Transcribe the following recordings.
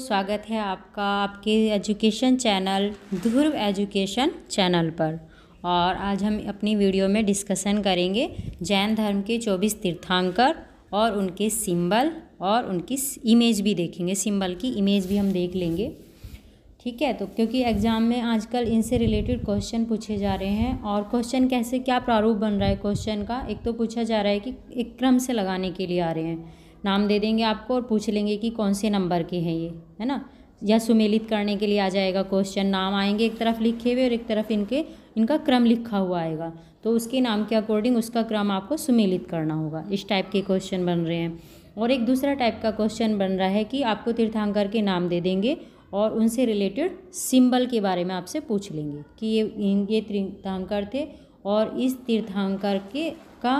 स्वागत है आपका आपके education channel Dhruv education channel पर और आज हम अपनी वीडियो में डिस्कशन करेंगे जैन धर्म के 24 तीर्थांकर और उनके सिंबल और उनकी इमेज भी देखेंगे सिंबल की इमेज भी हम देख लेंगे ठीक है तो क्योंकि एग्ज़ाम में आजकल इनसे रिलेटेड क्वेश्चन पूछे जा रहे हैं और क्वेश्चन कैसे क्या प्रारूप बन रहा है क्वेश्चन का एक तो पूछा जा रहा है कि एक क्रम से लगाने के लिए आ रहे हैं नाम दे देंगे आपको और पूछ लेंगे कि कौन से नंबर के हैं ये है ना या सुमेलित करने के लिए आ जाएगा क्वेश्चन नाम आएंगे एक तरफ लिखे हुए और एक तरफ इनके इनका क्रम लिखा हुआ आएगा तो उसके नाम के अकॉर्डिंग उसका क्रम आपको सुमेलित करना होगा इस टाइप के क्वेश्चन बन रहे हैं और एक दूसरा टाइप का क्वेश्चन बन रहा है कि आपको तीर्थांकर के नाम दे देंगे और उनसे रिलेटेड सिंबल के बारे में आपसे पूछ लेंगे कि ये ये तीर्थांकर थे और इस तीर्थांकर के का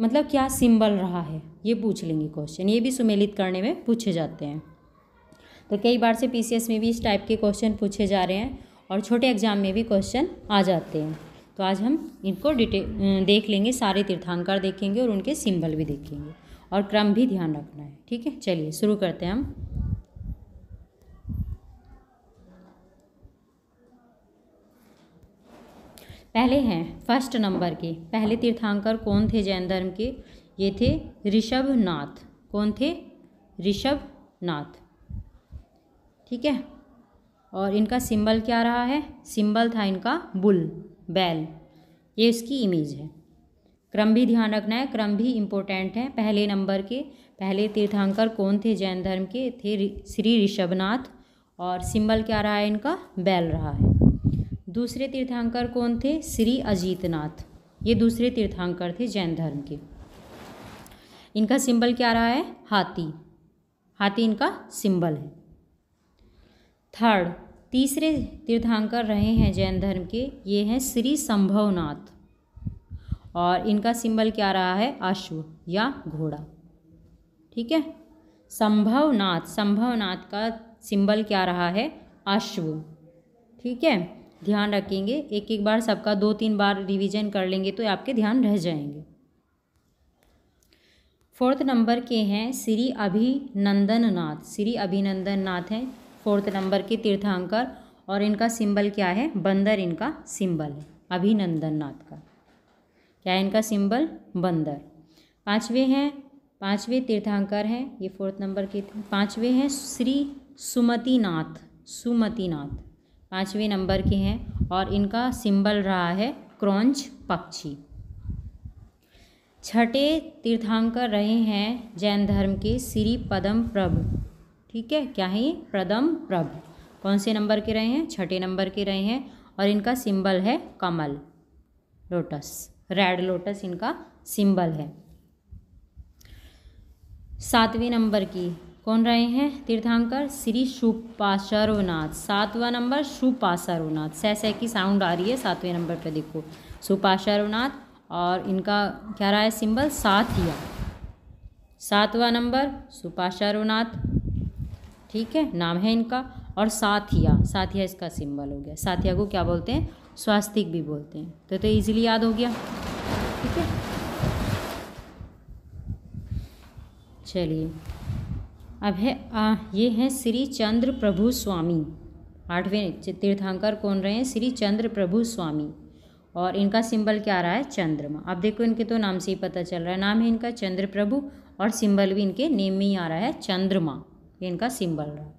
मतलब क्या सिंबल रहा है ये पूछ लेंगे क्वेश्चन ये भी सुमेलित करने में पूछे जाते हैं तो कई बार से पी में भी इस टाइप के क्वेश्चन पूछे जा रहे हैं और छोटे एग्जाम में भी क्वेश्चन आ जाते हैं तो आज हम इनको डिटेल अं, देख लेंगे सारे तीर्थांकर देखेंगे और उनके सिंबल भी देखेंगे और क्रम भी ध्यान रखना है ठीक है चलिए शुरू करते हैं हम पहले हैं फर्स्ट नंबर के पहले तीर्थांकर कौन थे जैन धर्म के ये थे ऋषभ नाथ कौन थे ऋषभ नाथ ठीक है और इनका सिंबल क्या रहा है सिंबल था इनका बुल बैल ये इसकी इमेज है क्रम भी ध्यान रखना है क्रम भी इम्पोर्टेंट है पहले नंबर के पहले तीर्थांकर कौन थे जैन धर्म के थे श्री ऋषभनाथ और सिंबल क्या रहा है इनका बैल रहा है दूसरे तीर्थांकर कौन थे श्री अजीतनाथ ये दूसरे तीर्थांकर थे जैन धर्म के इनका सिंबल क्या रहा है हाथी हाथी इनका सिंबल है थर्ड तीसरे तीर्थांकर रहे हैं जैन धर्म के ये हैं श्री संभवनाथ और इनका सिंबल क्या रहा है अश्व या घोड़ा ठीक है संभवनाथ संभवनाथ का सिंबल क्या रहा है अश्व ठीक है ध्यान रखेंगे एक एक बार सबका दो तीन बार रिवीजन कर लेंगे तो आपके ध्यान रह जाएंगे फोर्थ नंबर के हैं श्री अभिनंदन नाथ श्री अभिनंदन नाथ हैं फोर्थ नंबर के तीर्थांकर और इनका सिंबल क्या है बंदर इनका सिंबल है अभिनंदन नाथ का क्या है इनका सिंबल बंदर पांचवे हैं पांचवे तीर्थांकर हैं ये फोर्थ नंबर के पांचवे हैं श्री सुमति नाथ सुमति नाथ पाँचवें नंबर के हैं और इनका सिंबल रहा है क्रॉन्च पक्षी छठे तीर्थांकर रहे हैं जैन धर्म के श्री पदम प्रभ ठीक है क्या है प्रदम प्रभ कौन से नंबर के रहे हैं छठे नंबर के रहे हैं और इनका सिंबल है कमल लोटस रेड लोटस इनका सिंबल है सातवें नंबर की कौन रहे हैं तीर्थांकर श्री सुपाशर्वनाथ सातवां नंबर सुपाशर्वनाथ सह सह की साउंड आ रही है सातवें नंबर पे देखो सुपाशर्वनाथ और इनका क्या रहा है सिंबल साथिया सातवां नंबर सुपाशर्वनाथ ठीक है नाम है इनका और साथिया साथिया इसका सिंबल हो गया साथिया को क्या बोलते हैं स्वास्तिक भी बोलते हैं तो तो इजीली याद हो गया ठीक है चलिए अब है आ, ये हैं श्री चंद्र प्रभु स्वामी आठवें तीर्थांकर कौन रहे हैं श्री चंद्र प्रभु स्वामी और इनका सिंबल क्या आ रहा है चंद्रमा अब देखो इनके तो नाम से ही पता चल रहा है नाम है इनका चंद्र प्रभु और सिंबल भी इनके नेम में ही आ रहा है चंद्रमा ये इनका सिंबल रहा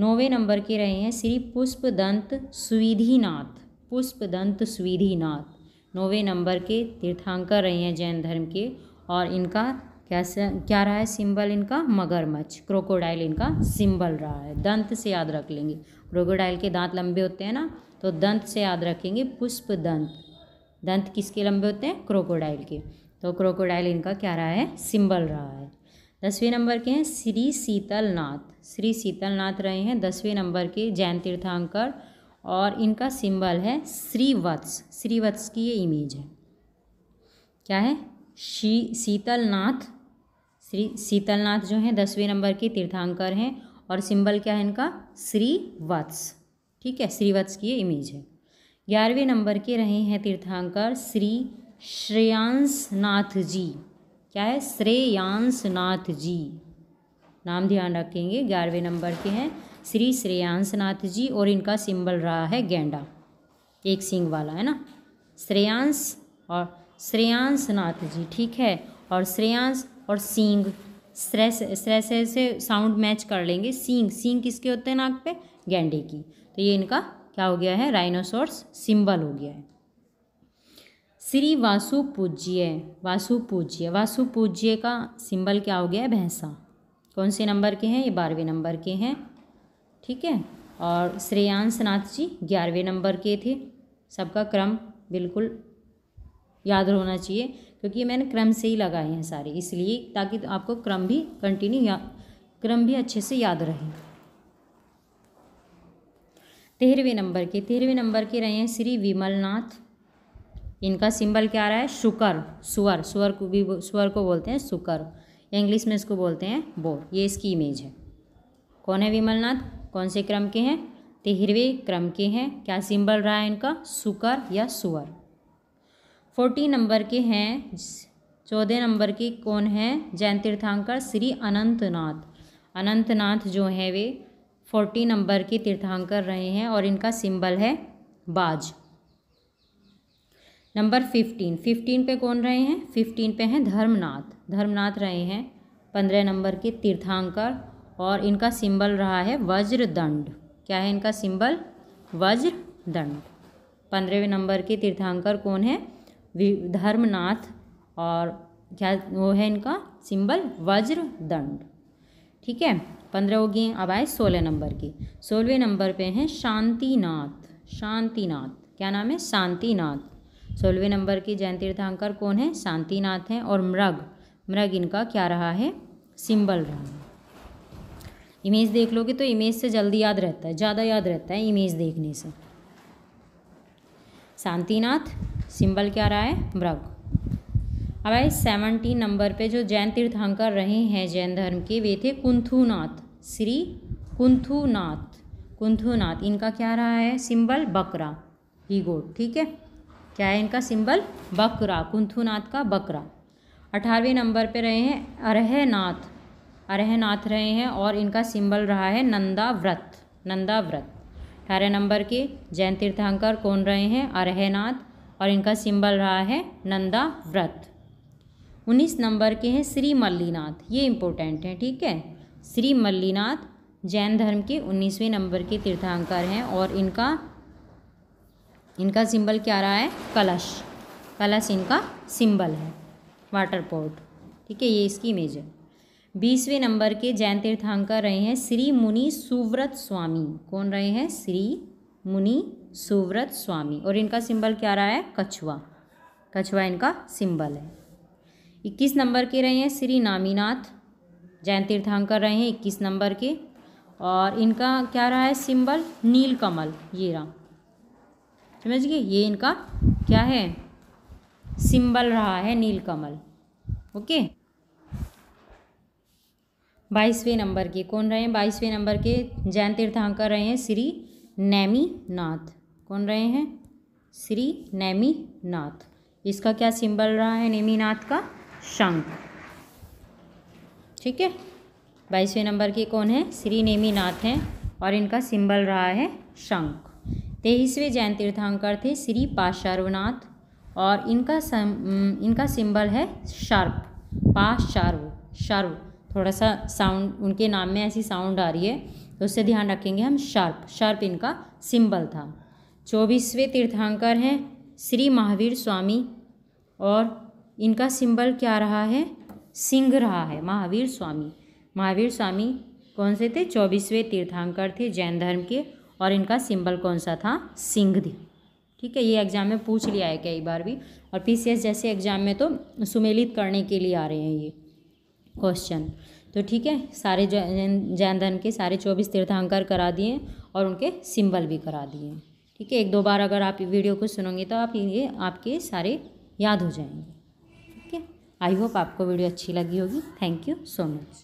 नौवें नंबर के रहे हैं श्री पुष्प दंत सुविधिनाथ पुष्प दंत सुविधिनाथ नौवें नंबर के तीर्थांकर रहे हैं जैन धर्म के और इनका क्या क्या रहा है सिंबल इनका मगरमच्छ क्रोकोडाइल इनका सिंबल रहा है दंत से याद रख लेंगे क्रोकोडाइल के दांत लंबे होते हैं ना तो दंत से याद रखेंगे पुष्प दंत दंत किसके लंबे होते हैं क्रोकोडाइल के तो क्रोकोडाइल इनका क्या रहा है सिंबल रहा है दसवें नंबर के हैं श्री शीतलनाथ श्री शीतलनाथ रहे हैं दसवें नंबर के जैन तीर्थांकर और इनका सिंबल है श्रीवत्स श्रीवत्स की ये इमेज है क्या है शी शीतलनाथ श्री शीतलनाथ जो हैं दसवें नंबर के तीर्थांकर हैं और सिंबल क्या है इनका श्रीवत्स ठीक है श्रीवत्स की ये इमेज है ग्यारहवें नंबर के रहे हैं तीर्थांकर श्री श्रेयांश नाथ जी क्या है श्रेयांश नाथ जी नाम ध्यान रखेंगे ग्यारहवें नंबर के हैं श्री श्रेयांश नाथ जी और इनका सिंबल रहा है गेंडा एक सिंग वाला है ना श्रेयांश और श्रेयांश नाथ जी ठीक है और श्रेयांश और सींग श्रे स्ट्रेस से साउंड मैच कर लेंगे सींग सींग किसके होते हैं नाक पे गेंडे की तो ये इनका क्या हो गया है राइनोसोर्स सिंबल हो गया है श्री वासु पूज्य वासु पूज्य वासु पूज्य का सिंबल क्या हो गया है भैंसा कौन से नंबर के हैं ये बारहवें नंबर के हैं ठीक है और श्रेयांश नाथ जी ग्यारहवें नंबर के थे सबका क्रम बिल्कुल याद होना चाहिए क्योंकि ये मैंने क्रम से ही लगाए हैं सारे इसलिए ताकि आपको क्रम भी कंटिन्यू या क्रम भी अच्छे से याद रहे तेरहवें नंबर के तेरहवें नंबर के रहे हैं श्री विमलनाथ इनका सिंबल क्या रहा है शुकर सुअर सुअर को भी सुअर को बोलते हैं सुकर इंग्लिश में इसको बोलते हैं बोर ये इसकी इमेज है कौन है विमलनाथ कौन से क्रम के हैं तेहरवे क्रम के हैं क्या सिंबल रहा है इनका सुकर या सुअर फोर्टी नंबर के हैं चौदह नंबर के कौन हैं जैन तीर्थांकर श्री अनंतनाथ अनंतनाथ जो हैं वे फोर्टी नंबर के तीर्थांकर रहे हैं और इनका सिंबल है बाज नंबर फिफ्टीन फिफ्टीन पे कौन रहे हैं फिफ्टीन पे हैं धर्मनाथ धर्मनाथ रहे हैं पंद्रह नंबर के तीर्थांकर और इनका सिंबल रहा है वज्रदंड क्या है इनका सिंबल वज्रदंड पंद्रहवें नंबर के तीर्थांकर कौन है धर्मनाथ और क्या वो है इनका सिंबल वज्र दंड ठीक है पंद्रह हो गए अब आए सोलह नंबर की सोलहवें नंबर पे हैं शांतिनाथ शांतिनाथ क्या नाम है शांतिनाथ सोलहवें नंबर की जैन तीर्थांकर कौन है शांतिनाथ हैं और मृग मृग इनका क्या रहा है सिंबल रहा है इमेज देख लोगे तो इमेज से जल्दी याद रहता है ज़्यादा याद रहता है इमेज देखने से शांतिनाथ सिंबल क्या रहा है मृग अब भाई सेवनटीन नंबर पे जो जैन तीर्थंकर रहे हैं जैन धर्म के वे थे कुंथुनाथ श्री कुंथुनाथ कुंथुनाथ इनका क्या रहा है सिंबल बकरा ही गोट ठीक है क्या है इनका सिंबल बकरा कुंथुनाथ का बकरा अठारहवें नंबर पे रहे हैं अरहनाथ अरहनाथ रहे हैं और इनका सिंबल रहा है नंदा व्रत नंदा व्रत अठारह नंबर के जैन तीर्थंकर कौन रहे हैं अरहनाथ और इनका सिंबल रहा है नंदा व्रत उन्नीस नंबर के हैं श्री मल्लीनाथ ये इम्पोर्टेंट है ठीक है श्री मल्लीनाथ जैन धर्म के उन्नीसवें नंबर के तीर्थांकर हैं और इनका इनका सिंबल क्या रहा है कलश कलश इनका सिंबल है वाटर पोर्ट ठीक है ये इसकी इमेज है बीसवें नंबर के जैन तीर्थांकर रहे हैं श्री मुनि सुव्रत स्वामी कौन रहे हैं श्री मुनि सुव्रत स्वामी और इनका सिंबल क्या रहा है कछुआ कछुआ इनका सिंबल है इक्कीस नंबर के रहे हैं श्री नामीनाथ जैन तीर्थांकर रहे हैं इक्कीस नंबर के और इनका क्या रहा है सिंबल नील कमल ये रहा समझिए ये इनका क्या है सिंबल रहा है नील कमल ओके बाईसवें नंबर के कौन रहे हैं बाईसवें नंबर के जैन तीर्थांकर रहे हैं श्री नैमी नाथ कौन रहे हैं श्री नैमी नाथ इसका क्या सिंबल रहा है नेमीनाथ नाथ का शंख ठीक है बाईसवें नंबर के कौन है श्री नेमी नाथ हैं और इनका सिंबल रहा है शंख तेईसवें जैन तीर्थांकर थे श्री पाशर्वनाथ और इनका सम, इनका सिंबल है शार्प पाशार्व शर्व थोड़ा सा साउंड उनके नाम में ऐसी साउंड आ रही है तो उससे ध्यान रखेंगे हम शार्प शार्प इनका सिंबल था चौबीसवें तीर्थांकर हैं श्री महावीर स्वामी और इनका सिंबल क्या रहा है सिंह रहा है महावीर स्वामी महावीर स्वामी कौन से थे चौबीसवें तीर्थांकर थे जैन धर्म के और इनका सिंबल कौन सा था सिंह ठीक है ये एग्ज़ाम में पूछ लिया है कई बार भी और पी जैसे एग्ज़ाम में तो सुमेलित करने के लिए आ रहे हैं ये क्वेश्चन तो ठीक है सारे जैन जैन धर्म के सारे चौबीस तीर्थांकर करा दिए और उनके सिंबल भी करा दिए ठीक है एक दो बार अगर आप वीडियो को सुनोगे तो आप ये आपके सारे याद हो जाएंगे ठीक है आई होप आपको वीडियो अच्छी लगी होगी थैंक यू सो मच